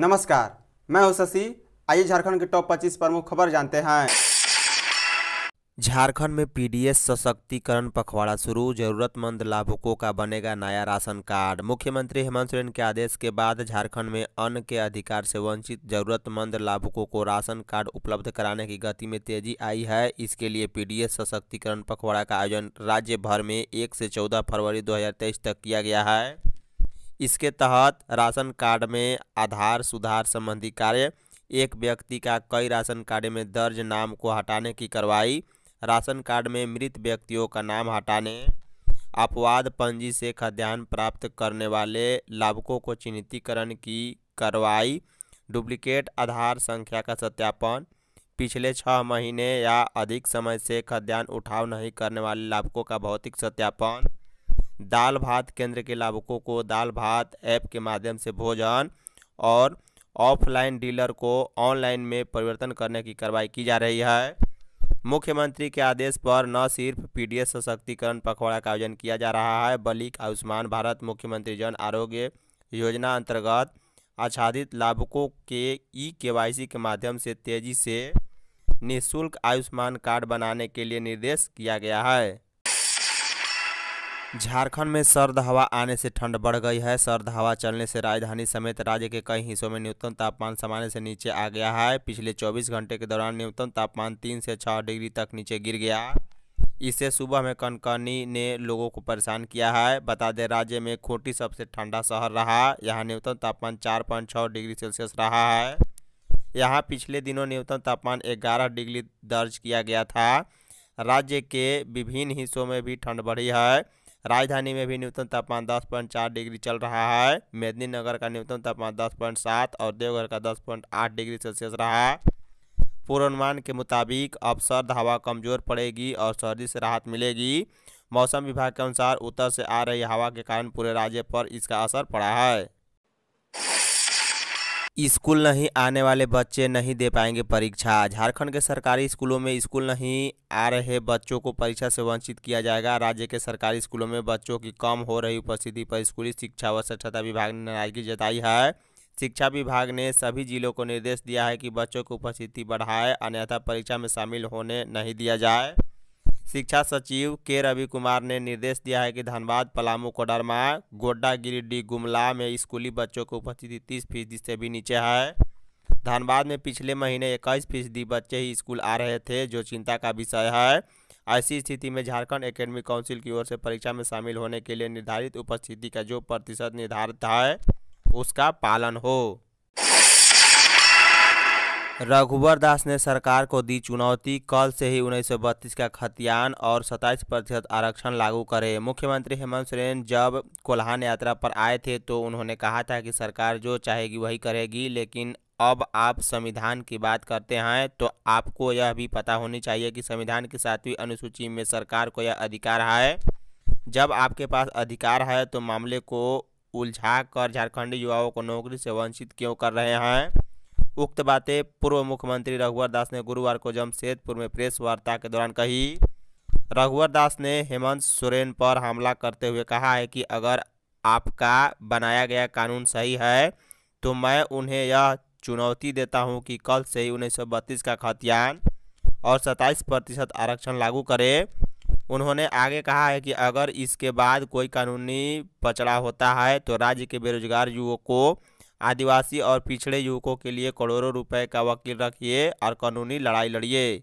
नमस्कार मैं हूं शशि आइए झारखंड के टॉप 25 प्रमुख खबर जानते हैं झारखंड में पीडीएस सशक्तिकरण पखवाड़ा शुरू जरूरतमंद लाभुकों का बनेगा नया राशन कार्ड मुख्यमंत्री हेमंत सोरेन के आदेश के बाद झारखंड में अन्न के अधिकार से वंचित जरूरतमंद लाभुकों को राशन कार्ड उपलब्ध कराने की गति में तेजी आई है इसके लिए पीडीएस सशक्तिकरण पखवाड़ा का आयोजन राज्य भर में एक से चौदह फरवरी दो तक किया गया है इसके तहत राशन कार्ड में आधार सुधार संबंधी कार्य एक व्यक्ति का कई राशन कार्ड में दर्ज नाम को हटाने की कार्रवाई राशन कार्ड में मृत व्यक्तियों का नाम हटाने अपवाद पंजी से खाद्यान्न प्राप्त करने वाले लाभकों को चिन्हितकरण की कार्रवाई डुप्लीकेट आधार संख्या का सत्यापन पिछले छः महीने या अधिक समय से खाद्यान्न उठाव नहीं करने वाले लाभकों का भौतिक सत्यापन दाल भात केंद्र के लाभुकों को दाल भात ऐप के माध्यम से भोजन और ऑफलाइन डीलर को ऑनलाइन में परिवर्तन करने की कार्रवाई की जा रही है मुख्यमंत्री के आदेश पर न सिर्फ पीडीएस सशक्तिकरण पखवाड़ा का आयोजन किया जा रहा है बल्कि आयुष्मान भारत मुख्यमंत्री जन आरोग्य योजना अंतर्गत आच्छादित लाभुकों के ई सी के माध्यम से तेजी से निःशुल्क आयुष्मान कार्ड बनाने के लिए निर्देश किया गया है झारखंड में सर्द हवा आने से ठंड बढ़ गई है सर्द हवा चलने से राजधानी समेत राज्य के कई हिस्सों में न्यूनतम तापमान सामान्य से नीचे आ गया है पिछले 24 घंटे के दौरान न्यूनतम तापमान 3 से 6 डिग्री तक नीचे गिर गया इससे सुबह में कनकनी ने लोगों को परेशान किया है बता दें राज्य में खूंटी सबसे ठंडा शहर रहा यहाँ न्यूनतम तापमान चार डिग्री सेल्सियस रहा है यहाँ पिछले दिनों न्यूनतम तापमान ग्यारह डिग्री दर्ज किया गया था राज्य के विभिन्न हिस्सों में भी ठंड बढ़ी है राजधानी में भी न्यूनतम तापमान दस पॉइंट चार डिग्री चल रहा है मेदिनीनगर का न्यूनतम तापमान दस पॉइंट सात और देवघर का दस पॉइंट आठ डिग्री सेल्सियस रहा पूर्वानुमान के मुताबिक अब सर्द हवा कमजोर पड़ेगी और सर्दी से राहत मिलेगी मौसम विभाग के अनुसार उत्तर से आ रही हवा के कारण पूरे राज्य पर इसका असर पड़ा है स्कूल नहीं आने वाले बच्चे नहीं दे पाएंगे परीक्षा झारखंड के सरकारी स्कूलों में स्कूल नहीं आ रहे बच्चों को परीक्षा से वंचित किया जाएगा राज्य के सरकारी स्कूलों में बच्चों की कम हो रही उपस्थिति पर स्कूली शिक्षा व स्वच्छता विभाग ने नाराजगी जताई है शिक्षा विभाग ने सभी जिलों को निर्देश दिया है कि बच्चों की उपस्थिति बढ़ाए अन्यथा परीक्षा में शामिल होने नहीं दिया जाए शिक्षा सचिव के रवि कुमार ने निर्देश दिया है कि धनबाद पलामू कोडरमा गोड्डा गिरिडीह गुमला में स्कूली बच्चों की उपस्थिति तीस फीसदी से भी नीचे है धनबाद में पिछले महीने इक्कीस फीसदी बच्चे ही स्कूल आ रहे थे जो चिंता का विषय है ऐसी स्थिति में झारखंड एकेडमी काउंसिल की ओर से परीक्षा में शामिल होने के लिए निर्धारित उपस्थिति का जो प्रतिशत निर्धारित है उसका पालन हो रघुवर दास ने सरकार को दी चुनौती कल से ही बत्तीस का खतियान और 27 प्रतिशत आरक्षण लागू करे मुख्यमंत्री हेमंत सोरेन जब कोल्हान यात्रा पर आए थे तो उन्होंने कहा था कि सरकार जो चाहेगी वही करेगी लेकिन अब आप संविधान की बात करते हैं तो आपको यह भी पता होनी चाहिए कि संविधान की सातवीं अनुसूची में सरकार को यह अधिकार है जब आपके पास अधिकार है तो मामले को उलझा कर झारखंडी युवाओं को नौकरी से वंचित क्यों कर रहे हैं उक्त बातें पूर्व मुख्यमंत्री रघुवर दास ने गुरुवार को जमशेदपुर में प्रेस वार्ता के दौरान कही रघुवर दास ने हेमंत सोरेन पर हमला करते हुए कहा है कि अगर आपका बनाया गया कानून सही है तो मैं उन्हें यह चुनौती देता हूं कि कल से ही उन्नीस का खतियान और 27 प्रतिशत आरक्षण लागू करें उन्होंने आगे कहा है कि अगर इसके बाद कोई कानूनी पचड़ा होता है तो राज्य के बेरोजगार युवकों को आदिवासी और पिछड़े युवकों के लिए करोड़ों रुपए का वकील रखिए और कानूनी लड़ाई लड़िए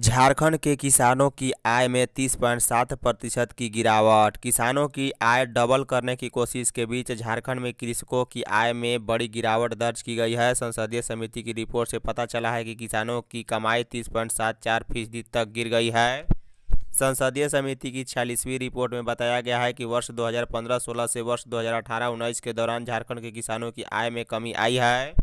झारखंड के किसानों की आय में 30.7 प्रतिशत की गिरावट किसानों की आय डबल करने की कोशिश के बीच झारखंड में कृषकों की आय में बड़ी गिरावट दर्ज की गई है संसदीय समिति की रिपोर्ट से पता चला है कि किसानों की कमाई 30.74 फीसदी तक गिर गई है संसदीय समिति की छियालीसवीं रिपोर्ट में बताया गया है कि वर्ष 2015-16 से वर्ष 2018-19 के दौरान झारखंड के किसानों की आय में कमी आई है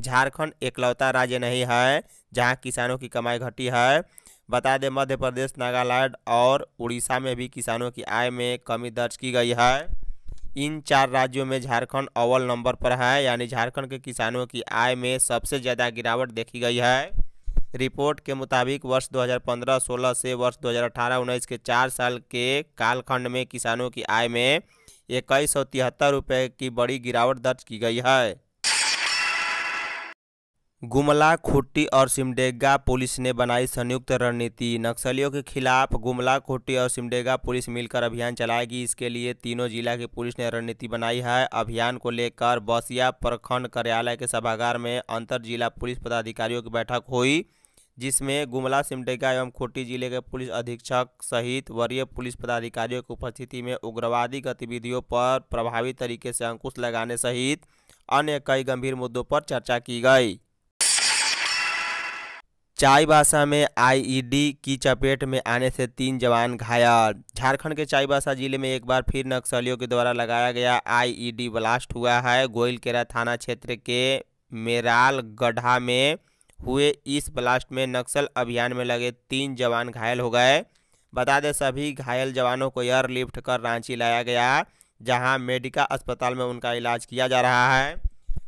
झारखंड एकलौता राज्य नहीं है जहां किसानों की कमाई घटी है बता दें मध्य प्रदेश नागालैंड और उड़ीसा में भी किसानों की आय में कमी दर्ज की गई है इन चार राज्यों में झारखंड अव्वल नंबर पर है यानी झारखंड के किसानों की आय में सबसे ज़्यादा गिरावट देखी गई है रिपोर्ट के मुताबिक वर्ष 2015-16 से वर्ष 2018-19 के चार साल के कालखंड में किसानों की आय में इक्कीस सौ तिहत्तर रुपये की बड़ी गिरावट दर्ज की गई है गुमला खुट्टी और सिमडेगा पुलिस ने बनाई संयुक्त रणनीति नक्सलियों के खिलाफ गुमला खुट्टी और सिमडेगा पुलिस मिलकर अभियान चलाएगी इसके लिए तीनों जिला की पुलिस ने रणनीति बनाई है अभियान को लेकर बसिया प्रखंड कार्यालय के सभागार में अंतर जिला पुलिस पदाधिकारियों की बैठक हुई जिसमें गुमला सिमडेगा एवं खुट्टी जिले के पुलिस अधीक्षक सहित वरीय पुलिस पदाधिकारियों की उपस्थिति में उग्रवादी गतिविधियों पर प्रभावी तरीके से अंकुश लगाने सहित अन्य कई गंभीर मुद्दों पर चर्चा की गई चाईबासा में आईईडी e की चपेट में आने से तीन जवान घायल झारखंड के चाईबासा जिले में एक बार फिर नक्सलियों के द्वारा लगाया गया आईईडी e ब्लास्ट हुआ है गोइलकेरा थाना क्षेत्र के मेराल गढ़ा में हुए इस ब्लास्ट में नक्सल अभियान में लगे तीन जवान घायल हो गए बता दें सभी घायल जवानों को एयरलिफ्ट कर रांची लाया गया जहां मेडिका अस्पताल में उनका इलाज किया जा रहा है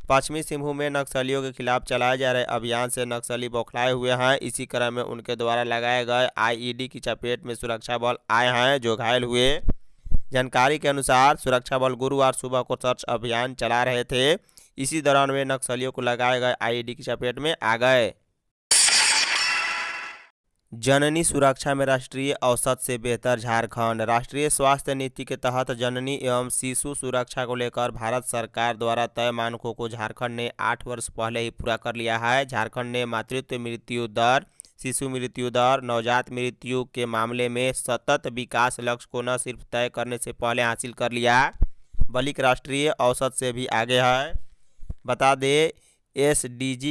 पश्चिमी सिंहभूम में नक्सलियों के खिलाफ चलाए जा रहे अभियान से नक्सली बौखलाए हुए हैं इसी क्रम में उनके द्वारा लगाए गए आईईडी की चपेट में सुरक्षा बल आए हैं जो घायल हुए जानकारी के अनुसार सुरक्षा बल गुरुवार सुबह को सर्च अभियान चला रहे थे इसी दौरान वे नक्सलियों को लगाए गए आई की चपेट में आ गए जननी सुरक्षा में राष्ट्रीय औसत से बेहतर झारखंड राष्ट्रीय स्वास्थ्य नीति के तहत जननी एवं शिशु सुरक्षा को लेकर भारत सरकार द्वारा तय मानकों को झारखंड ने आठ वर्ष पहले ही पूरा कर लिया है झारखंड ने मातृत्व मृत्यु दर शिशु मृत्यु दर नवजात मृत्यु के मामले में सतत विकास लक्ष्य को न सिर्फ तय करने से पहले हासिल कर लिया बल्कि राष्ट्रीय औसत से भी आगे है बता दें एस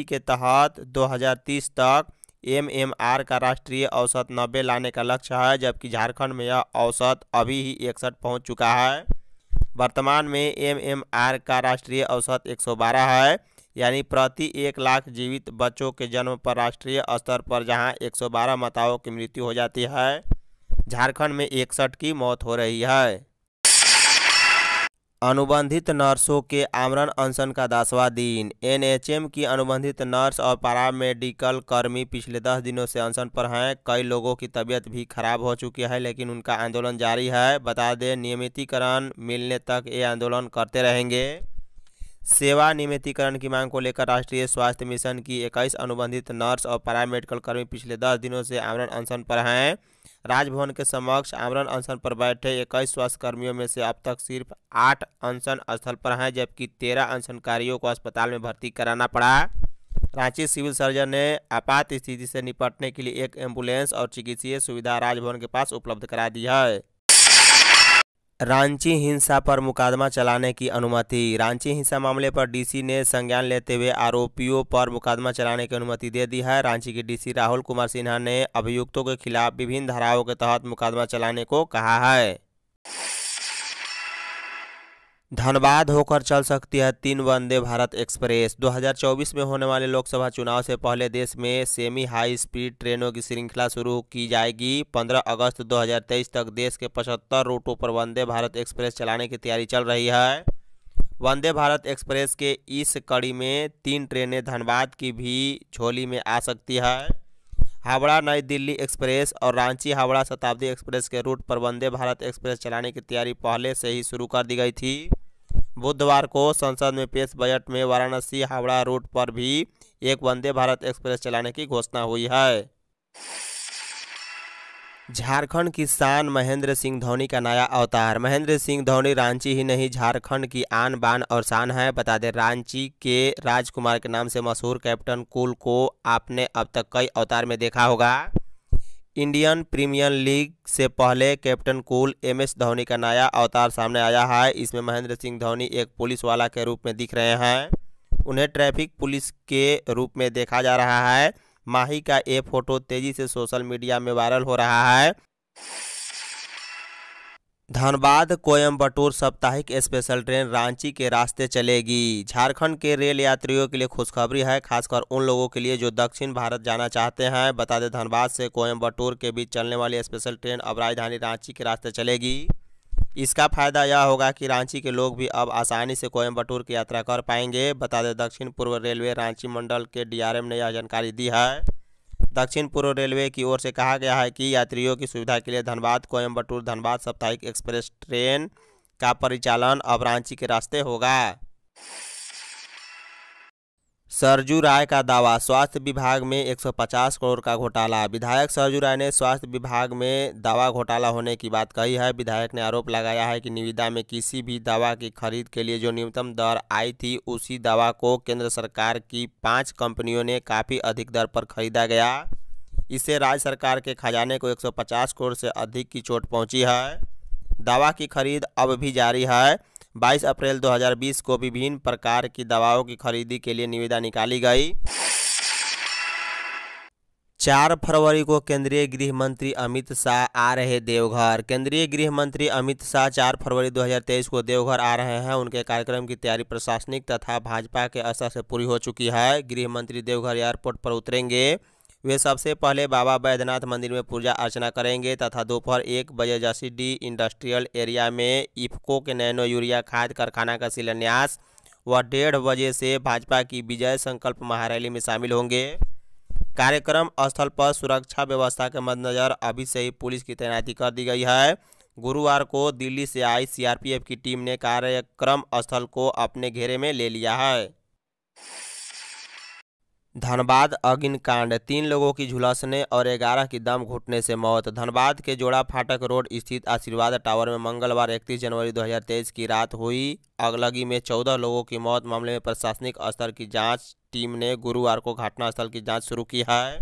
के तहत दो तक एमएमआर का राष्ट्रीय औसत नब्बे लाने का लक्ष्य है जबकि झारखंड में यह औसत अभी ही इकसठ पहुंच चुका है वर्तमान में एमएमआर का राष्ट्रीय औसत 112 है यानी प्रति एक लाख जीवित बच्चों के जन्म पर राष्ट्रीय स्तर पर जहां 112 माताओं की मृत्यु हो जाती है झारखंड में इकसठ की मौत हो रही है अनुबंधित नर्सों के आमरण अनशन का दसवां दिन एनएचएम की अनुबंधित नर्स और पारामेडिकल कर्मी पिछले दस दिनों से अनशन पर हैं कई लोगों की तबीयत भी खराब हो चुकी है लेकिन उनका आंदोलन जारी है बता दें नियमितीकरण मिलने तक ये आंदोलन करते रहेंगे सेवानियमितीकरण की मांग को लेकर राष्ट्रीय स्वास्थ्य मिशन की 21 अनुबंधित नर्स और पैरामेडिकल कर्मी पिछले 10 दिनों से आमरण अनशन पर हैं राजभवन के समक्ष आमरण अनशन पर बैठे इक्कीस स्वास्थ्य कर्मियों में से अब तक सिर्फ आठ अनशन स्थल पर हैं जबकि तेरह अनशनकारियों को अस्पताल में भर्ती कराना पड़ा रांची सिविल सर्जन ने आपात स्थिति से निपटने के लिए एक एम्बुलेंस और चिकित्सीय सुविधा राजभवन के पास उपलब्ध करा दी है रांची हिंसा पर मुकदमा चलाने की अनुमति रांची हिंसा मामले पर डीसी ने संज्ञान लेते हुए आरोपियों पर मुकदमा चलाने की अनुमति दे दी है रांची के डीसी राहुल कुमार सिन्हा ने अभियुक्तों के खिलाफ विभिन्न धाराओं के तहत मुकदमा चलाने को कहा है धनबाद होकर चल सकती है तीन वंदे भारत एक्सप्रेस 2024 में होने वाले लोकसभा चुनाव से पहले देश में सेमी हाई स्पीड ट्रेनों की श्रृंखला शुरू की जाएगी 15 अगस्त 2023 तक देश के 75 रूटों पर वंदे भारत एक्सप्रेस चलाने की तैयारी चल रही है वंदे भारत एक्सप्रेस के इस कड़ी में तीन ट्रेनें धनबाद की भी झोली में आ सकती है हावड़ा नई दिल्ली एक्सप्रेस और रांची हावड़ा शताब्दी एक्सप्रेस के रूट पर वंदे भारत एक्सप्रेस चलाने की तैयारी पहले से ही शुरू कर दी गई थी बुधवार को संसद में पेश बजट में वाराणसी हावड़ा रूट पर भी एक वंदे भारत एक्सप्रेस चलाने की घोषणा हुई है झारखंड की शान महेंद्र सिंह धोनी का नया अवतार महेंद्र सिंह धोनी रांची ही नहीं झारखंड की आन बान और शान है बता दें रांची के राजकुमार के नाम से मशहूर कैप्टन कुल को आपने अब तक कई अवतार में देखा होगा इंडियन प्रीमियर लीग से पहले कैप्टन कुल एम एस धोनी का नया अवतार सामने आया है इसमें महेंद्र सिंह धोनी एक पुलिस वाला के रूप में दिख रहे हैं उन्हें ट्रैफिक पुलिस के रूप में देखा जा रहा है माही का ये फोटो तेजी से सोशल मीडिया में वायरल हो रहा है धनबाद कोयम्बटूर साप्ताहिक स्पेशल ट्रेन रांची के रास्ते चलेगी झारखंड के रेल यात्रियों के लिए खुशखबरी है खासकर उन लोगों के लिए जो दक्षिण भारत जाना चाहते हैं बता दें धनबाद से कोयम्बटूर के बीच चलने वाली स्पेशल ट्रेन अब राजधानी रांची के रास्ते चलेगी इसका फायदा यह होगा कि रांची के लोग भी अब आसानी से कोयम्बटूर की यात्रा कर पाएंगे बता दें दक्षिण पूर्व रेलवे रांची मंडल के डीआरएम ने यह जानकारी दी है दक्षिण पूर्व रेलवे की ओर से कहा गया है कि यात्रियों की सुविधा के लिए धनबाद कोयम्बटूर धनबाद साप्ताहिक एक्सप्रेस ट्रेन का परिचालन अब रांची के रास्ते होगा सरजू राय का दावा स्वास्थ्य विभाग में 150 करोड़ का घोटाला विधायक सरजू राय ने स्वास्थ्य विभाग में दावा घोटाला होने की बात कही है विधायक ने आरोप लगाया है कि निविदा में किसी भी दवा की खरीद के लिए जो न्यूनतम दर आई थी उसी दवा को केंद्र सरकार की पांच कंपनियों ने काफ़ी अधिक दर पर खरीदा गया इससे राज्य सरकार के खजाने को एक करोड़ से अधिक की चोट पहुँची है दवा की खरीद अब भी जारी है बाईस अप्रैल 2020 को विभिन्न प्रकार की दवाओं की खरीदी के लिए निविदा निकाली गई चार फरवरी को केंद्रीय गृह मंत्री अमित शाह आ रहे देवघर केंद्रीय गृह मंत्री अमित शाह चार फरवरी 2023 को देवघर आ रहे हैं उनके कार्यक्रम की तैयारी प्रशासनिक तथा भाजपा के असर से पूरी हो चुकी है गृह मंत्री देवघर एयरपोर्ट पर उतरेंगे वे सबसे पहले बाबा बैद्यनाथ मंदिर में पूजा अर्चना करेंगे तथा दोपहर एक बजे जसीडी इंडस्ट्रियल एरिया में इफ्को के नैनो यूरिया खाद कारखाना का शिलान्यास व डेढ़ बजे से भाजपा की विजय संकल्प महारैली में शामिल होंगे कार्यक्रम स्थल पर सुरक्षा व्यवस्था के मद्देनज़र अभी से ही पुलिस की तैनाती कर दी गई है गुरुवार को दिल्ली से आई सीआरपीएफ की टीम ने कार्यक्रम स्थल को अपने घेरे में ले लिया है धनबाद अग्निकांड तीन लोगों की झुलसने और ग्यारह की दम घुटने से मौत धनबाद के जोड़ा फाटक रोड स्थित आशीर्वाद टावर में मंगलवार 31 जनवरी 2023 की रात हुई अगलगी में 14 लोगों की मौत मामले में प्रशासनिक स्तर की जांच टीम ने गुरुवार को घटनास्थल की जांच शुरू की है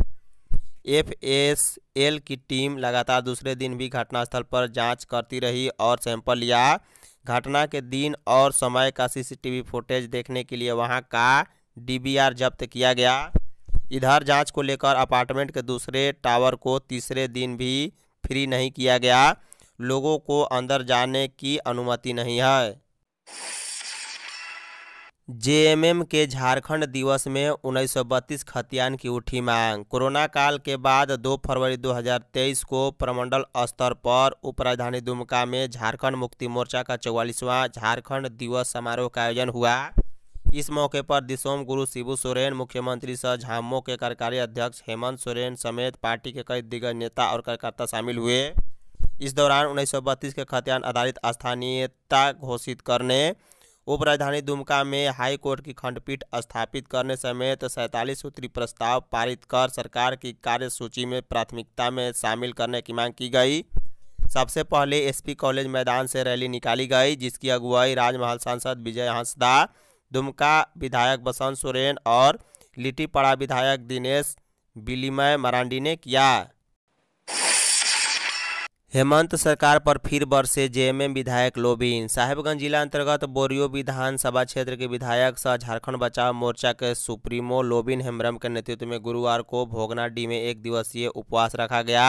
एफएसएल की टीम लगातार दूसरे दिन भी घटनास्थल पर जाँच करती रही और सैंपल लिया घटना के दिन और समय का सीसीटीवी फुटेज देखने के लिए वहाँ का डीबीआर जब्त किया गया इधर जांच को लेकर अपार्टमेंट के दूसरे टावर को तीसरे दिन भी फ्री नहीं किया गया लोगों को अंदर जाने की अनुमति नहीं है जेएमएम के झारखंड दिवस में 1932 खतियान की उठी मांग कोरोना काल के बाद 2 फरवरी 2023 को प्रमंडल स्तर पर उपराजधानी दुमका में झारखंड मुक्ति मोर्चा का चौवालीसवां झारखंड दिवस समारोह का आयोजन हुआ इस मौके पर दिसोम गुरु शिबू सोरेन मुख्यमंत्री सह झामो के कार्यकारी अध्यक्ष हेमंत सोरेन समेत पार्टी के कई दिग्गज नेता और कार्यकर्ता शामिल हुए इस दौरान उन्नीस के खतियान आधारित स्थानीयता घोषित करने उपराजधानी दुमका में हाई कोर्ट की खंडपीठ स्थापित करने समेत सैंतालीस सूत्री प्रस्ताव पारित कर सरकार की कार्यसूची में प्राथमिकता में शामिल करने की मांग की गई सबसे पहले एसपी कॉलेज मैदान से रैली निकाली गई जिसकी अगुवाई राजमहल सांसद विजय हंसदा दुमका विधायक बसंत सोरेन और लिट्टीपाड़ा विधायक दिनेश विलिमय मरांडी ने किया हेमंत सरकार पर फिर बरसे जेएमएम विधायक लोबिन साहेबगंज जिला अंतर्गत बोरियो विधानसभा क्षेत्र के विधायक सह झारखंड बचाव मोर्चा के सुप्रीमो लोबिन हेमरम के नेतृत्व में गुरुवार को भोगना डी में एक दिवसीय उपवास रखा गया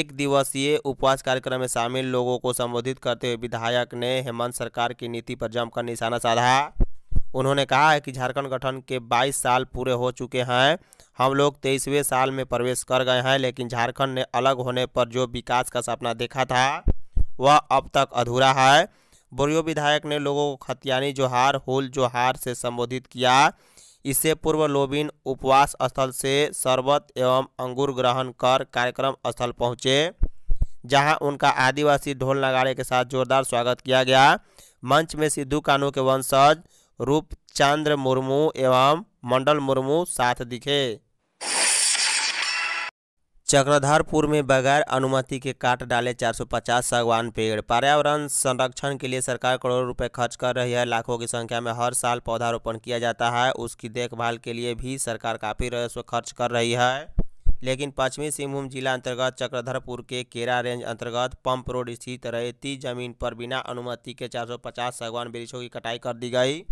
एक दिवसीय उपवास कार्यक्रम में शामिल लोगों को संबोधित करते हुए विधायक ने हेमंत सरकार की नीति पर जमकर निशाना साधा उन्होंने कहा है कि झारखंड गठन के 22 साल पूरे हो चुके हैं हम लोग तेईसवें साल में प्रवेश कर गए हैं लेकिन झारखंड ने अलग होने पर जो विकास का सपना देखा था वह अब तक अधूरा है बोरियो विधायक ने लोगों को खतियानी जोहार होल जोहार से संबोधित किया इससे पूर्व लोबिन उपवास स्थल से शरबत एवं अंगूर ग्रहण कर कार्यक्रम स्थल पहुँचे जहां उनका आदिवासी ढोल नगाड़े के साथ जोरदार स्वागत किया गया मंच में सिद्धू कानू के वंशज रूप चंद्र मुर्मू एवं मंडल मुर्मू साथ दिखे चक्रधरपुर में बगैर अनुमति के काट डाले 450 सागवान पेड़ पर्यावरण संरक्षण के लिए सरकार करोड़ों रुपए खर्च कर रही है लाखों की संख्या में हर साल पौधारोपण किया जाता है उसकी देखभाल के लिए भी सरकार काफ़ी राजस्व खर्च कर रही है लेकिन पश्चिमी सिंहभूम जिला अंतर्गत चक्रधरपुर के केरा रेंज अंतर्गत पंप रोड स्थित रेती जमीन पर बिना अनुमति के 450 सागवान वृक्षों की कटाई कर दी गई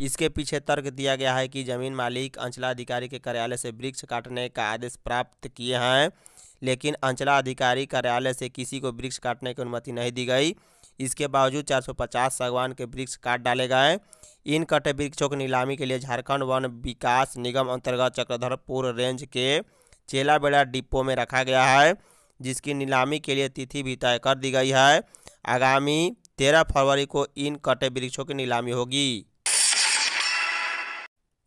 इसके पीछे तर्क दिया गया है कि जमीन मालिक अंचलाधिकारी के कार्यालय से वृक्ष काटने का आदेश प्राप्त किए हैं लेकिन अंचलाधिकारी कार्यालय से किसी को वृक्ष काटने की अनुमति नहीं दी गई इसके बावजूद 450 सागवान के वृक्ष काट डाले गए इन कटे वृक्षों की नीलामी के लिए झारखंड वन विकास निगम अंतर्गत चक्रधरपुर रेंज के चेलाबेड़ा डिपो में रखा गया है जिसकी नीलामी के लिए तिथि भी तय कर दी गई है आगामी तेरह फरवरी को इन कटे वृक्षों की नीलामी होगी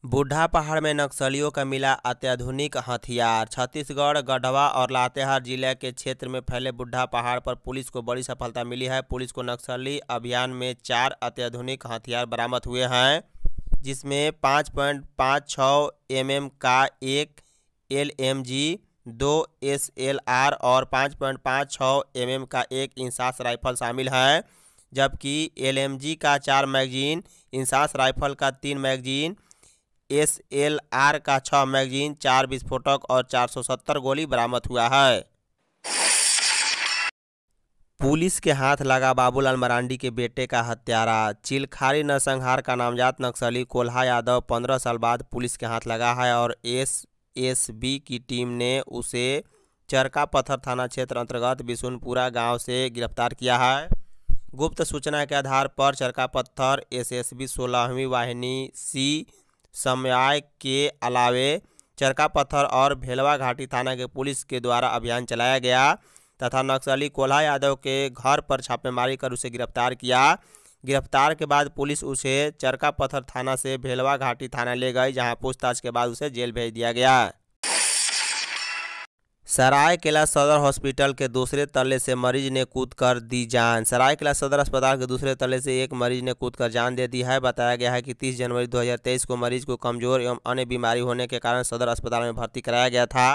बुढ़ा पहाड़ में नक्सलियों का मिला अत्याधुनिक हथियार छत्तीसगढ़ गढ़वा और लातेहार जिले के क्षेत्र में फैले बुढ़ा पहाड़ पर पुलिस को बड़ी सफलता मिली है पुलिस को नक्सली अभियान में चार अत्याधुनिक हथियार बरामद हुए हैं जिसमें पाँच पॉइंट पाँच छः एम एम का एक एल एम जी दो एस एल आर और पाँच पॉइंट पाँच छः एम एम का एक इंसास राइफल शामिल है जबकि एल एम जी का चार मैगजीन इंसास राइफल का तीन मैगजीन एस एल आर का छह मैगजीन चार विस्फोटक और 470 गोली बरामद हुआ है पुलिस के हाथ लगा बाबूलाल मरांडी के बेटे का हत्यारा चिलखारी नरसंहार का नामजात नक्सली कोल्हा यादव पंद्रह साल बाद पुलिस के हाथ लगा है और एस एस बी की टीम ने उसे चरका पत्थर थाना क्षेत्र अंतर्गत बिशुनपुरा गांव से गिरफ्तार किया है गुप्त सूचना के आधार पर चरका पत्थर एस एस बी सोलहवीं वाहिनी सी समयाय के अलावे चरका पत्थर और भेलवा घाटी थाना के पुलिस के द्वारा अभियान चलाया गया तथा नक्सली कोल्हा यादव के घर पर छापेमारी कर उसे गिरफ्तार किया गिरफ्तार के बाद पुलिस उसे चरका पत्थर थाना से भेलवा घाटी थाना ले गई जहां पूछताछ के बाद उसे जेल भेज दिया गया सरायकला सदर हॉस्पिटल के दूसरे तले से मरीज ने कूद कर दी जान सरायकला सदर अस्पताल के दूसरे तले से एक मरीज ने कूद कर जान दे दी है बताया गया है कि 30 जनवरी 2023 को मरीज को कमजोर एवं अन्य बीमारी होने के कारण सदर अस्पताल में भर्ती कराया गया था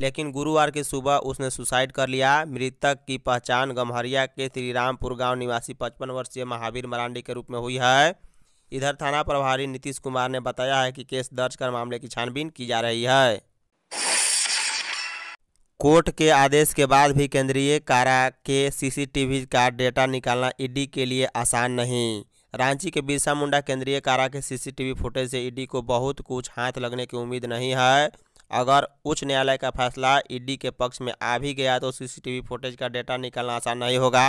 लेकिन गुरुवार की सुबह उसने सुसाइड कर लिया मृतक की पहचान गम्हरिया के श्रीरामपुर गाँव निवासी पचपन वर्षीय महावीर मरांडी के रूप में हुई है इधर थाना प्रभारी नीतीश कुमार ने बताया है कि केस दर्ज कर मामले की छानबीन की जा रही है कोर्ट के आदेश के बाद भी केंद्रीय कारा के सीसीटीवी का डेटा निकालना ईडी के लिए आसान नहीं रांची के बिरसा मुंडा केंद्रीय कारा के सीसीटीवी फुटेज से ईडी को बहुत कुछ हाथ लगने की उम्मीद नहीं है अगर उच्च न्यायालय का फैसला ईडी के पक्ष में आ भी गया तो सीसीटीवी फुटेज का डेटा निकालना आसान नहीं होगा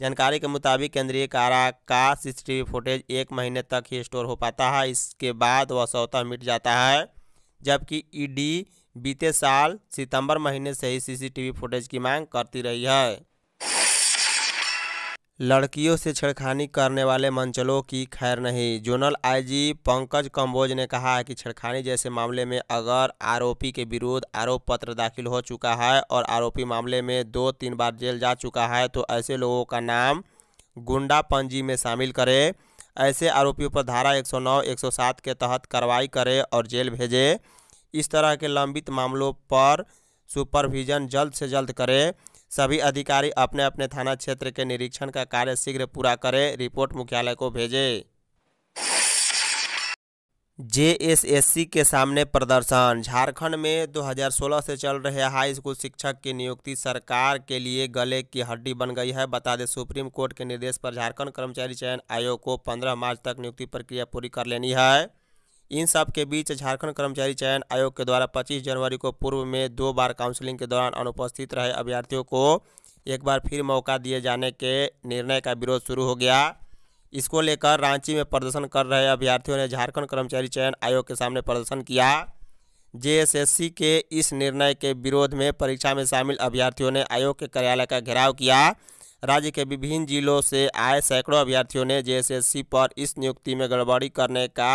जानकारी के मुताबिक केंद्रीय कारा का सीसीटीवी फुटेज एक महीने तक ही स्टोर हो पाता है इसके बाद वह स्वतः मिट जाता है जबकि ईडी बीते साल सितंबर महीने से ही सीसीटीवी फुटेज की मांग करती रही है लड़कियों से छेड़खानी करने वाले मंचलों की खैर नहीं जोनल आईजी पंकज कंबोज ने कहा है कि छेड़खानी जैसे मामले में अगर आरोपी के विरुद्ध आरोप पत्र दाखिल हो चुका है और आरोपी मामले में दो तीन बार जेल जा चुका है तो ऐसे लोगों का नाम गुंडा पंजी में शामिल करें ऐसे आरोपियों पर धारा 109 107 के तहत कार्रवाई करें और जेल भेजें इस तरह के लंबित मामलों पर सुपरविजन जल्द से जल्द करें सभी अधिकारी अपने अपने थाना क्षेत्र के निरीक्षण का कार्य शीघ्र पूरा करें रिपोर्ट मुख्यालय को भेजें जेएसएससी के सामने प्रदर्शन झारखंड में 2016 से चल रहे हाई स्कूल शिक्षक की नियुक्ति सरकार के लिए गले की हड्डी बन गई है बता दें सुप्रीम कोर्ट के निर्देश पर झारखंड कर्मचारी चयन आयोग को 15 मार्च तक नियुक्ति प्रक्रिया पूरी कर लेनी है इन सब के बीच झारखंड कर्मचारी चयन आयोग के द्वारा 25 जनवरी को पूर्व में दो बार काउंसलिंग के दौरान अनुपस्थित रहे अभ्यर्थियों को एक बार फिर मौका दिए जाने के निर्णय का विरोध शुरू हो गया इसको लेकर रांची में प्रदर्शन कर रहे अभ्यर्थियों ने झारखंड कर्मचारी चयन आयोग के सामने प्रदर्शन किया जे के इस निर्णय के विरोध में परीक्षा में शामिल अभ्यर्थियों ने आयोग के कार्यालय का घेराव किया राज्य के विभिन्न जिलों से आए सैकड़ों अभ्यर्थियों ने जे पर इस नियुक्ति में गड़बड़ी करने का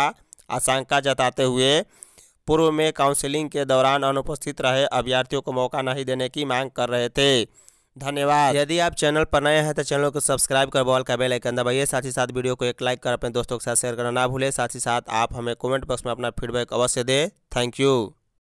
आशंका जताते हुए पूर्व में काउंसलिंग के दौरान अनुपस्थित रहे अभ्यर्थियों को मौका नहीं देने की मांग कर रहे थे धन्यवाद यदि आप चैनल पर नए हैं तो चैनल को सब्सक्राइब कर बॉल का बेल आइकन दबाइए साथ ही साथ वीडियो को एक लाइक कर अपने दोस्तों के साथ शेयर करना ना भूलें साथ ही साथ आप हमें कमेंट बॉक्स में अपना फीडबैक अवश्य दें थैंक यू